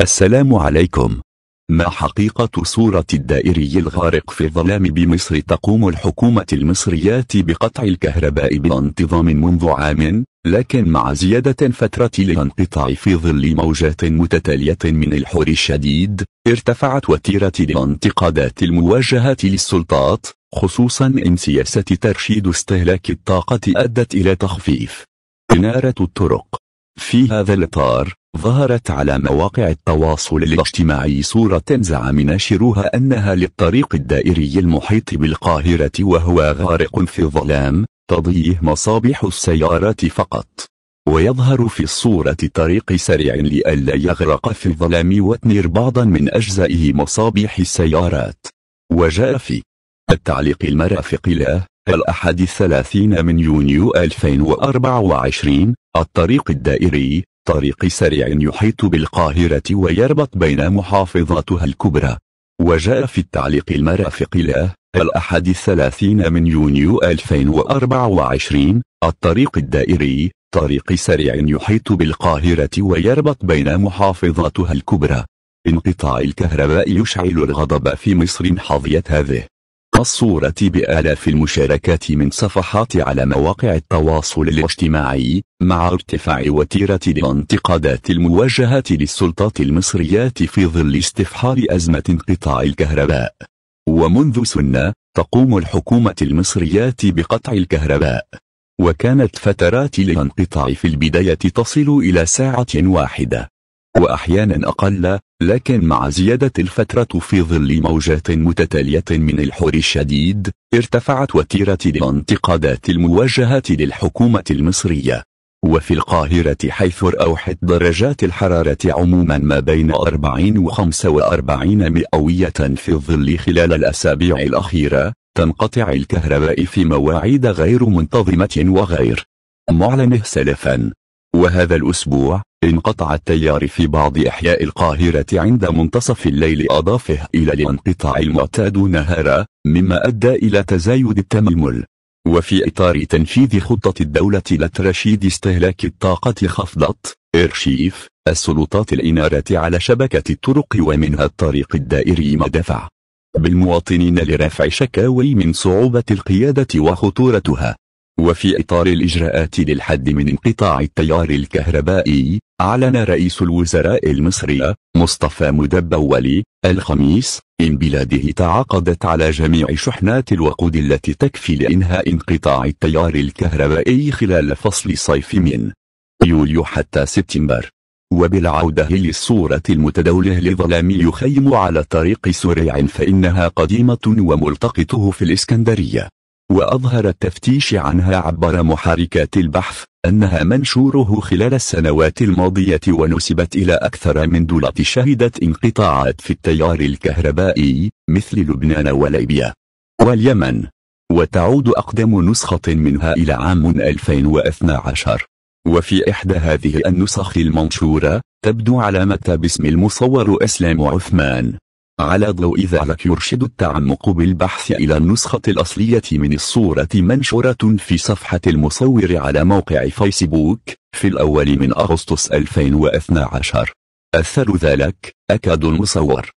السلام عليكم ما حقيقة صورة الدائري الغارق في الظلام بمصر تقوم الحكومة المصرية بقطع الكهرباء بانتظام منذ عام لكن مع زيادة فترة الانقطاع في ظل موجات متتالية من الحر الشديد ارتفعت وتيرة الانتقادات الموجهة للسلطات خصوصا إن سياسة ترشيد استهلاك الطاقة أدت إلى تخفيف إنارة الطرق في هذا الإطار ظهرت على مواقع التواصل الاجتماعي صورة زعم ناشروها أنها للطريق الدائري المحيط بالقاهرة وهو غارق في ظلام تضيه مصابيح السيارات فقط ويظهر في الصورة طريق سريع لئلا يغرق في الظلام وتنير بعضا من أجزائه مصابيح السيارات وجاء في التعليق المرافق له الأحد الثلاثين من يونيو 2024 الطريق الدائري طريق سريع يحيط بالقاهرة ويربط بين محافظاتها الكبرى وجاء في التعليق المرافق له الأحد الثلاثين من يونيو 2024 الطريق الدائري طريق سريع يحيط بالقاهرة ويربط بين محافظاتها الكبرى انقطاع الكهرباء يشعل الغضب في مصر حظيت هذه الصورة بآلاف المشاركات من صفحات على مواقع التواصل الاجتماعي مع ارتفاع وتيرة الانتقادات الموجهة للسلطات المصريات في ظل استفحال أزمة انقطاع الكهرباء ومنذ سنة تقوم الحكومة المصرية بقطع الكهرباء وكانت فترات الانقطاع في البداية تصل إلى ساعة واحدة وأحيانا أقل لكن مع زيادة الفترة في ظل موجات متتالية من الحر الشديد ارتفعت وتيرة الانتقادات الموجهة للحكومة المصرية وفي القاهرة حيث أوحت درجات الحرارة عموما ما بين 40 و 45 مئوية في الظل خلال الأسابيع الأخيرة تنقطع الكهرباء في مواعيد غير منتظمة وغير معلنه سلفا وهذا الأسبوع انقطع التيار في بعض أحياء القاهرة عند منتصف الليل أضافه إلى الانقطاع المعتاد نهارا مما أدى إلى تزايد التململ وفي إطار تنفيذ خطة الدولة لترشيد استهلاك الطاقة خفضت إرشيف السلطات الإنارة على شبكة الطرق ومنها الطريق الدائري مدفع بالمواطنين لرفع شكاوي من صعوبة القيادة وخطورتها وفي إطار الإجراءات للحد من انقطاع التيار الكهربائي أعلن رئيس الوزراء المصري مصطفى مدبولي الخميس إن بلاده تعاقدت على جميع شحنات الوقود التي تكفي لإنهاء انقطاع التيار الكهربائي خلال فصل صيف من يوليو حتى سبتمبر وبالعودة للصورة المتداولة لظلام يخيم على طريق سريع فإنها قديمة وملتقطه في الإسكندرية وأظهر التفتيش عنها عبر محركات البحث أنها منشوره خلال السنوات الماضية ونسبت إلى أكثر من دولة شهدت انقطاعات في التيار الكهربائي مثل لبنان وليبيا واليمن وتعود أقدم نسخة منها إلى عام 2012 وفي إحدى هذه النسخ المنشورة تبدو علامة باسم المصور أسلام عثمان على ضوء ذلك يرشد التعمق بالبحث إلى النسخة الأصلية من الصورة منشورة في صفحة المصور على موقع فيسبوك في الأول من أغسطس 2012 أثر ذلك أكد المصور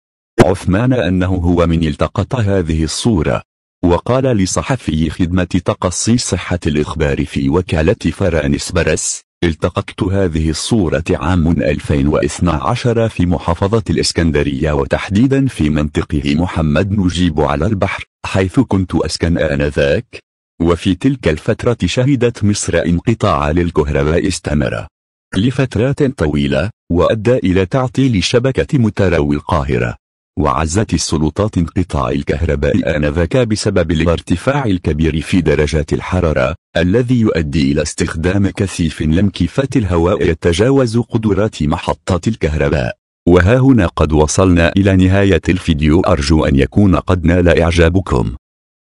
عثمان أنه هو من التقط هذه الصورة وقال لصحفي خدمة تقصي صحة الإخبار في وكالة فرانس برس التقطت هذه الصورة عام 2012 في محافظة الإسكندرية وتحديدا في منطقه محمد نجيب على البحر حيث كنت أسكن آنذاك وفي تلك الفترة شهدت مصر انقطاع للكهرباء استمر لفترات طويلة وأدى إلى تعطيل شبكة متروي القاهرة وعزت السلطات انقطاع الكهرباء آنذاك بسبب الارتفاع الكبير في درجات الحرارة الذي يؤدي إلى استخدام كثيف لمكيفات الهواء يتجاوز قدرات محطات الكهرباء وها هنا قد وصلنا إلى نهاية الفيديو أرجو أن يكون قد نال إعجابكم